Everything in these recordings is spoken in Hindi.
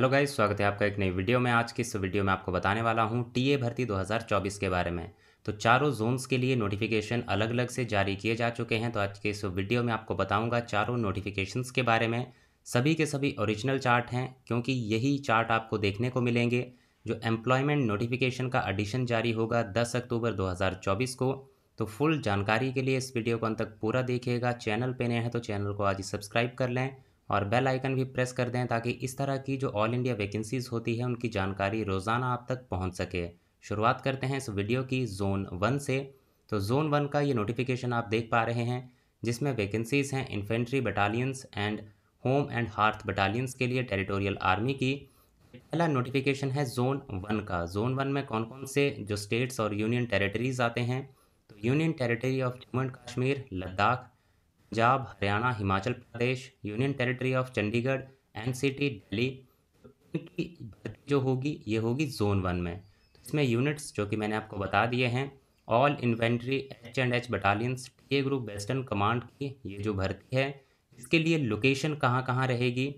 हेलो गाइस स्वागत है आपका एक नई वीडियो में आज की इस वीडियो में आपको बताने वाला हूं टीए भर्ती 2024 के बारे में तो चारों जोन्स के लिए नोटिफिकेशन अलग अलग से जारी किए जा चुके हैं तो आज के इस वीडियो में आपको बताऊंगा चारों नोटिफिकेशंस के बारे में सभी के सभी ओरिजिनल चार्ट हैं क्योंकि यही चार्ट आपको देखने को मिलेंगे जो एम्प्लॉयमेंट नोटिफिकेशन का एडिशन जारी होगा दस अक्टूबर दो को तो फुल जानकारी के लिए इस वीडियो को अंत तक पूरा देखिएगा चैनल पर नए हैं तो चैनल को आज ही सब्सक्राइब कर लें और बेल आइकन भी प्रेस कर दें ताकि इस तरह की जो ऑल इंडिया वैकेंसीज़ होती है उनकी जानकारी रोज़ाना आप तक पहुँच सके शुरुआत करते हैं इस वीडियो की जोन वन से तो जोन वन का ये नोटिफिकेशन आप देख पा रहे हैं जिसमें वैकेंसीज़ हैं infantry battalions and home and hearth battalions के लिए टेरिटोरियल आर्मी की पहला नोटिफिकेशन है जोन वन का जोन वन में कौन कौन से जो स्टेट्स और यूनियन टेरेटरीज आते हैं तो union territory of Jammu and Kashmir Ladakh Punjab Haryana Himachal Pradesh union territory of Chandigarh N C T Delhi की भर्ती जो होगी ये होगी जोन वन में तो इसमें यूनिट्स जो कि मैंने आपको बता दिए हैं all inventory H and H battalions T A group western command की ये जो भर्ती है इसके लिए लोकेशन कहाँ कहाँ रहेगी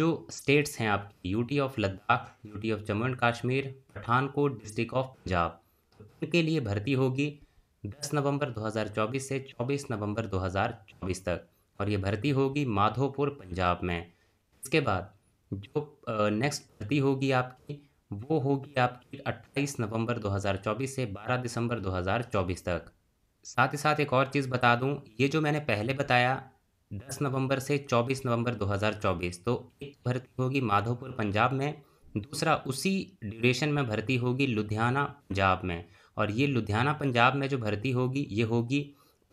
जो स्टेट्स हैं आपकी UT of Ladakh UT of Jammu and Kashmir Pathankot district of Punjab तो इनके लिए भर्ती होगी 10 नवंबर 2024 से 24 नवंबर 2024 तक और ये भर्ती होगी माधोपुर पंजाब में इसके बाद जो नेक्स्ट भर्ती होगी आपकी वो होगी आपकी 28 नवंबर 2024 से 12 दिसंबर 2024 तक साथ ही साथ एक और चीज़ बता दूं ये जो मैंने पहले बताया 10 नवंबर से 24 नवंबर 2024 तो एक भर्ती होगी माधोपुर पंजाब में दूसरा उसी ड्यूरेशन में भर्ती होगी लुधियाना पंजाब में और ये लुधियाना पंजाब में जो भर्ती होगी ये होगी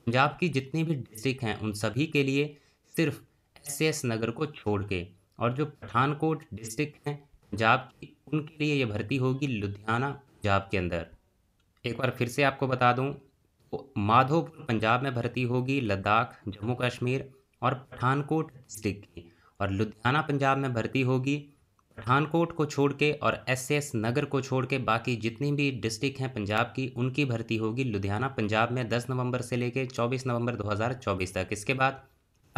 पंजाब की जितनी भी डिस्ट्रिक्ट हैं उन सभी के लिए सिर्फ एस एस नगर को छोड़ के और जो पठानकोट डिस्ट्रिक्ट हैं पंजाब की उनके लिए ये भर्ती होगी लुधियाना पंजाब के अंदर एक बार फिर से आपको बता दूँ तो माधोपुर पंजाब में भर्ती होगी लद्दाख जम्मू कश्मीर और पठानकोट डिस्ट्रिक्ट की और लुधियाना पंजाब में भर्ती होगी पठानकोट को छोड़ के और एस एस नगर को छोड़ के बाकी जितनी भी डिस्ट्रिक्ट हैं पंजाब की उनकी भर्ती होगी लुधियाना पंजाब में 10 नवंबर से लेकर 24 नवंबर 2024 तक इसके बाद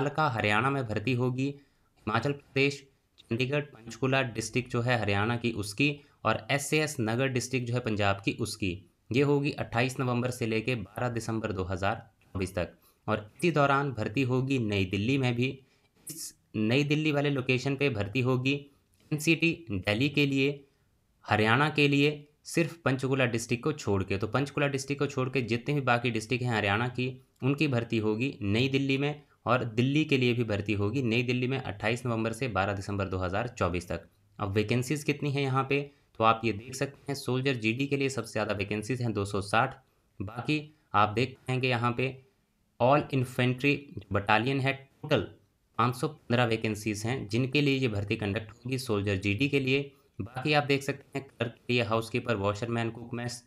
अलका हरियाणा में भर्ती होगी हिमाचल प्रदेश चंडीगढ़ पंचकुला डिस्ट्रिक्ट जो है हरियाणा की उसकी और एस नगर डिस्ट्रिक्ट जो है पंजाब की उसकी ये होगी 28 नवंबर से लेकर 12 दिसंबर 2024 तक और इसी दौरान भर्ती होगी नई दिल्ली में भी इस नई दिल्ली वाले लोकेशन पे भर्ती होगी सिटी दिल्ली के लिए हरियाणा के लिए सिर्फ पंचकुला डिस्ट्रिक्ट को छोड़ के तो पंचकुला डिस्ट्रिक्ट को छोड़ के जितने भी बाकी डिस्ट्रिक्ट हैं हरियाणा की उनकी भर्ती होगी नई दिल्ली में और दिल्ली के लिए भी भर्ती होगी नई दिल्ली में 28 नवंबर से 12 दिसंबर 2024 तक अब वैकेंसीज़ कितनी हैं यहाँ पे तो आप ये देख सकते हैं सोल्जर जी के लिए सबसे ज़्यादा वैकेंसीज हैं दो बाकी आप देख पाएंगे यहाँ पे ऑल इन्फेंट्री बटालियन है टोटल 515 वैकेंसीज हैं जिनके लिए ये भर्ती कंडक्ट होगी सोल्जर जीडी के लिए बाकी आप देख सकते हैं क्लर्क के लिए हाउस कीपर वॉशरमैन कुकमैस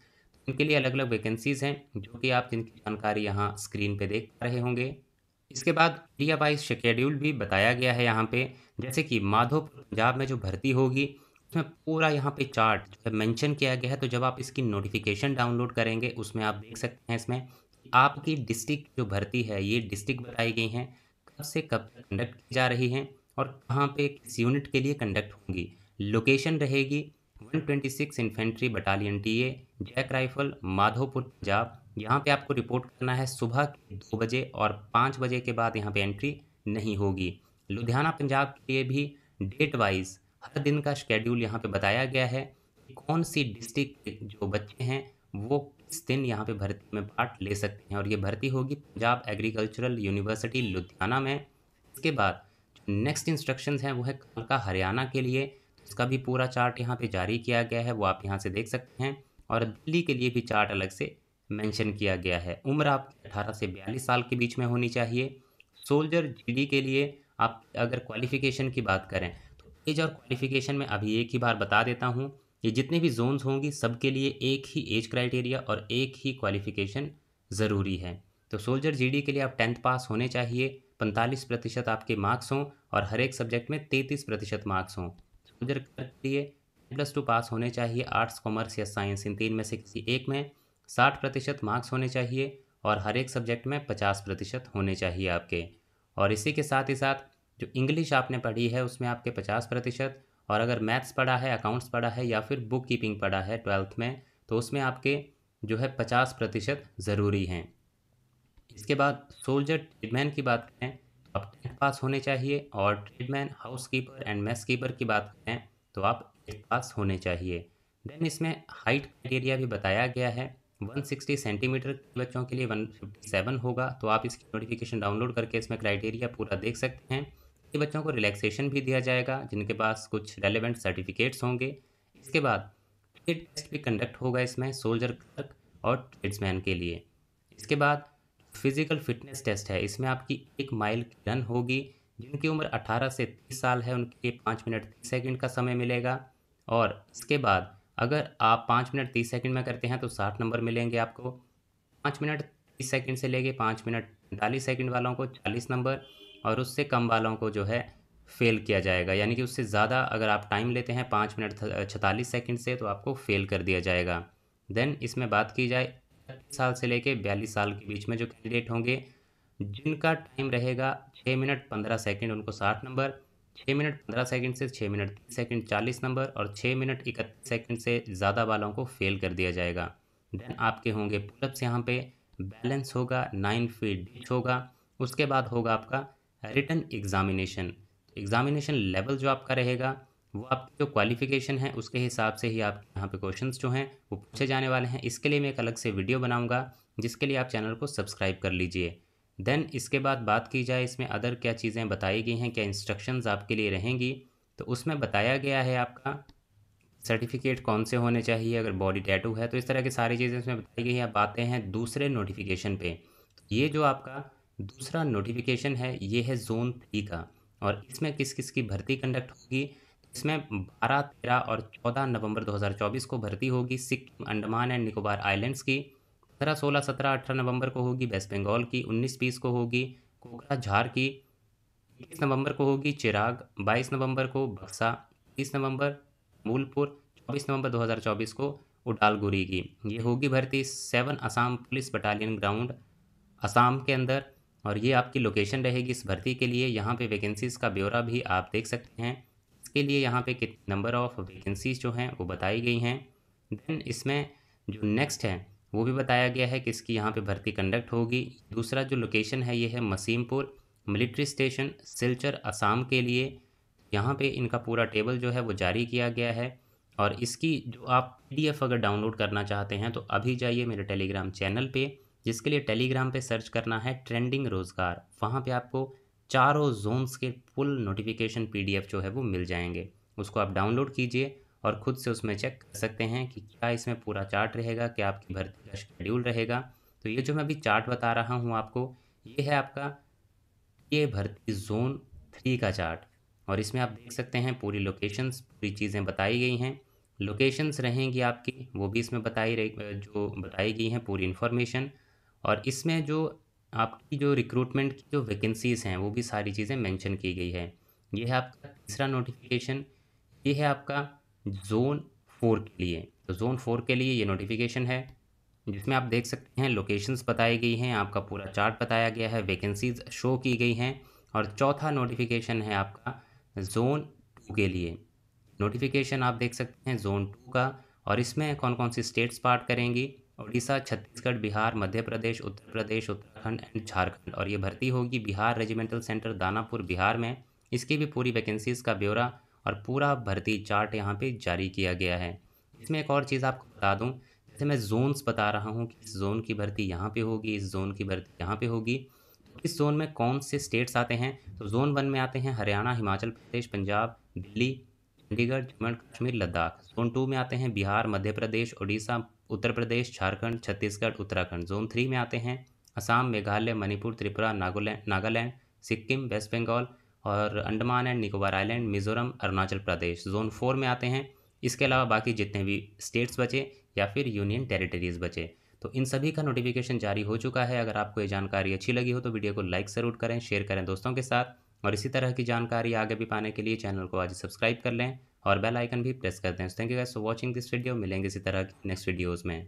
इनके लिए अलग अलग वैकेंसीज़ हैं जो कि आप जिनकी जानकारी यहाँ स्क्रीन पर देख पा रहे होंगे इसके बाद एरिया वाइज शेड्यूल भी बताया गया है यहाँ पे जैसे कि माधोपुर पंजाब में जो भर्ती होगी उसमें पूरा यहाँ पे चार्ट जो है मैंशन किया गया है तो जब आप इसकी नोटिफिकेशन डाउनलोड करेंगे उसमें आप देख सकते हैं इसमें आपकी डिस्ट्रिक्ट जो भर्ती है ये डिस्ट्रिक्ट बताई गई हैं से कब तक कंडक्ट की जा रही हैं और कहाँ पे किस यूनिट के लिए कंडक्ट होंगी लोकेशन रहेगी 126 infantry battalion T A JAK rifle Madhopur Punjab यहाँ पे आपको रिपोर्ट करना है सुबह के दो बजे और पाँच बजे के बाद यहाँ पे एंट्री नहीं होगी लुधियाना पंजाब के लिए भी डेट वाइज हर दिन का शेड्यूल यहाँ पे बताया गया है कौन सी डिस्ट्रिक्ट जो बच्चे हैं वो इस दिन यहाँ पे भर्ती में पार्ट ले सकते हैं और ये भर्ती होगी पंजाब एग्रीकल्चरल यूनिवर्सिटी लुधियाना में इसके बाद जो नेक्स्ट इंस्ट्रक्शन हैं वो है कालका हरियाणा के लिए तो इसका भी पूरा चार्ट यहाँ पे जारी किया गया है वो आप यहाँ से देख सकते हैं और दिल्ली के लिए भी चार्ट अलग से मेंशन किया गया है उम्र आपकी अठारह से बयालीस साल के बीच में होनी चाहिए सोल्जर जीडी के लिए आप अगर क्वालिफिकेशन की बात करें तो एज और क्वालिफिकेशन में अभी एक ही बार बता देता हूँ ये जितने भी जोन्स सब सबके लिए एक ही एज क्राइटेरिया और एक ही क्वालिफिकेशन ज़रूरी है तो सोल्जर जीडी के लिए आप टेंथ पास होने चाहिए पैंतालीस प्रतिशत आपके मार्क्स हों और हर एक सब्जेक्ट में तैंतीस प्रतिशत मार्क्स हों सोल्जर के लिए प्लस टू पास होने चाहिए आर्ट्स कॉमर्स या साइंस इन तीन में से किसी एक में साठ प्रतिशत मार्क्स होने चाहिए और हर एक सब्जेक्ट में पचास प्रतिशत होने चाहिए आपके और इसी के साथ ही साथ जो इंग्लिश आपने पढ़ी है उसमें आपके पचास प्रतिशत और अगर मैथ्स पढ़ा है अकाउंट्स पढ़ा है या फिर बुक कीपिंग पढ़ा है ट्वेल्थ में तो उसमें आपके जो है पचास प्रतिशत ज़रूरी हैं इसके बाद सोल्जर ट्रेडमैन की बात करें तो आप टेंथ पास होने चाहिए और tradesman house keeper and mess keeper की बात करें तो आप एट पास होने चाहिए देन इसमें हाइट क्राइटेरिया भी बताया गया है 160 सेंटीमीटर बच्चों के लिए 157 होगा तो आप इसकी नोटिफिकेशन डाउनलोड करके इसमें क्राइटेरिया पूरा देख सकते हैं के बच्चों को रिलैक्सेशन भी दिया जाएगा जिनके पास कुछ रेलिवेंट सर्टिफिकेट्स होंगे इसके बाद ट्रेड टेस्ट भी कंडक्ट होगा इसमें सोल्जर क्लर्क और ट्रेड्समैन के लिए इसके बाद फिजिकल फिटनेस टेस्ट है इसमें आपकी एक माइल की रन होगी जिनकी उम्र 18 से 30 साल है उनके लिए पाँच मिनट तीस सेकंड का समय मिलेगा और इसके बाद अगर आप पाँच मिनट तीस सेकंड में करते हैं तो साठ नंबर मिलेंगे आपको पाँच मिनट तीस सेकंड से लेके पाँच मिनट पैंतालीस सेकंड वालों को चालीस नंबर और उससे कम वालों को जो है फ़ेल किया जाएगा यानी कि उससे ज़्यादा अगर आप टाइम लेते हैं पाँच मिनट छतालीस सेकंड से तो आपको फ़ेल कर दिया जाएगा देन इसमें बात की जाए साल से लेके बयालीस साल के बीच में जो कैंडिडेट होंगे जिनका टाइम रहेगा छः मिनट पंद्रह सेकेंड उनको साठ नंबर छः मिनट पंद्रह सेकंड से छः मिनट तीस सेकेंड चालीस नंबर और छः मिनट इकतीस सेकेंड से ज़्यादा वालों को फेल कर दिया जाएगा देन आपके होंगे पुलअप्स यहाँ पर बैलेंस होगा नाइन फीट डिच होगा उसके बाद होगा आपका रिटर्न एग्ज़ामिनेशन एग्ज़ामिनेशन लेवल जो आपका रहेगा वो आपकी जो क्वालिफिकेशन है उसके हिसाब से ही आप यहाँ पे क्वेश्चंस जो हैं वो पूछे जाने वाले हैं इसके लिए मैं एक अलग से वीडियो बनाऊंगा जिसके लिए आप चैनल को सब्सक्राइब कर लीजिए देन इसके बाद बात की जाए इसमें अदर क्या चीज़ें बताई गई हैं क्या इंस्ट्रक्शंस आपके लिए रहेंगी तो उसमें बताया गया है आपका सर्टिफिकेट कौन से होने चाहिए अगर बॉडी टैटू है तो इस तरह की सारी चीज़ें इसमें बताई गई हैं बातें हैं दूसरे नोटिफिकेशन पे ये जो आपका दूसरा नोटिफिकेशन है ये है जोन थ्री का और इसमें किस किस की भर्ती कंडक्ट होगी इसमें 12, 13 और 14 नवंबर 2024 को भर्ती होगी सिक्किम अंडमान एंड निकोबार आइलैंड्स की पंद्रह सोलह सत्रह अठारह नवंबर को होगी वेस्ट बंगाल की उन्नीस बीस को होगी कोकराझार की इक्कीस नवंबर को होगी चिराग बाईस नवंबर को बक्सा तीस नवंबर मूलपुर चौबीस नवंबर 2024 को उडालगुरी की ये होगी भर्ती seven Assam police battalion ground Assam के अंदर और ये आपकी लोकेशन रहेगी इस भर्ती के लिए यहाँ पे वैकेंसीज़ का ब्यौरा भी आप देख सकते हैं इसके लिए यहाँ पे कित नंबर ऑफ वैकेंसीज़ जो हैं वो बताई गई हैं देन इसमें जो नेक्स्ट है वो भी बताया गया है कि इसकी यहाँ पे भर्ती कंडक्ट होगी दूसरा जो लोकेशन है ये है मसीमपुर मिलिट्री स्टेशन सिलचर असम के लिए यहाँ पर इनका पूरा टेबल जो है वो जारी किया गया है और इसकी जो आप पी अगर डाउनलोड करना चाहते हैं तो अभी जाइए मेरे टेलीग्राम चैनल पर जिसके लिए टेलीग्राम पे सर्च करना है ट्रेंडिंग रोज़गार वहाँ पे आपको चारों जोन्स के फुल नोटिफिकेशन पीडीएफ जो है वो मिल जाएंगे उसको आप डाउनलोड कीजिए और ख़ुद से उसमें चेक कर सकते हैं कि क्या इसमें पूरा चार्ट रहेगा क्या आपकी भर्ती का शेड्यूल रहेगा तो ये जो मैं अभी चार्ट बता रहा हूँ आपको ये है आपका ये भर्ती जोन थ्री का चार्ट और इसमें आप देख सकते हैं पूरी लोकेशंस पूरी चीज़ें बताई गई हैं लोकेशंस रहेंगी आपकी वो भी इसमें बताई रही जो बताई गई हैं पूरी इन्फॉर्मेशन और इसमें जो आपकी जो रिक्रूटमेंट की जो वैकेंसीज़ हैं वो भी सारी चीज़ें मेंशन की गई है ये है आपका तीसरा नोटिफिकेशन ये है आपका जोन फोर के लिए तो जोन फोर के लिए ये नोटिफिकेशन है जिसमें आप देख सकते हैं लोकेशंस बताई गई हैं आपका पूरा चार्ट बताया गया है वैकेंसीज शो की गई हैं और चौथा नोटिफिकेशन है आपका जोन टू के लिए नोटिफिकेशन आप देख सकते हैं जोन टू का और इसमें कौन कौन सी स्टेट्स पार्ट करेंगी उड़ीसा छत्तीसगढ़ बिहार मध्य प्रदेश उत्तर प्रदेश उत्तराखंड एंड झारखंड और ये भर्ती होगी बिहार रेजिमेंटल सेंटर दानापुर बिहार में इसकी भी पूरी वैकेंसीज़ का ब्यौरा और पूरा भर्ती चार्ट यहाँ पे जारी किया गया है इसमें एक और चीज़ आपको बता दूँ जैसे मैं जोन्स बता रहा हूँ कि इस जोन की भर्ती यहाँ पर होगी इस जोन की भर्ती यहाँ पर होगी तो इस जोन में कौन से स्टेट्स आते हैं तो जोन वन में आते हैं हरियाणा हिमाचल प्रदेश पंजाब दिल्ली चंडीगढ़ जम्मू कश्मीर लद्दाख जोन टू में आते हैं बिहार मध्य प्रदेश उड़ीसा उत्तर प्रदेश झारखंड छत्तीसगढ़ उत्तराखंड जोन थ्री में आते हैं असम मेघालय मणिपुर त्रिपुरा नागालैंड नागालैंड सिक्किम वेस्ट बंगाल और Andaman and Nicobar island Mizoram Arunachal Pradesh zone four में आते हैं इसके अलावा बाकी जितने भी स्टेट्स बचे या फिर यूनियन टेरिटरीज बचे तो इन सभी का नोटिफिकेशन जारी हो चुका है अगर आपको ये जानकारी अच्छी लगी हो तो वीडियो को लाइक ज़रूर करें शेयर करें दोस्तों के साथ और इसी तरह की जानकारी आगे भी पाने के लिए चैनल को आज सब्सक्राइब कर लें और बेल आइकन भी प्रेस करते हैं thank you guys for watching this video मिलेंगे इसी तरह नेक्स्ट वीडियोज़ में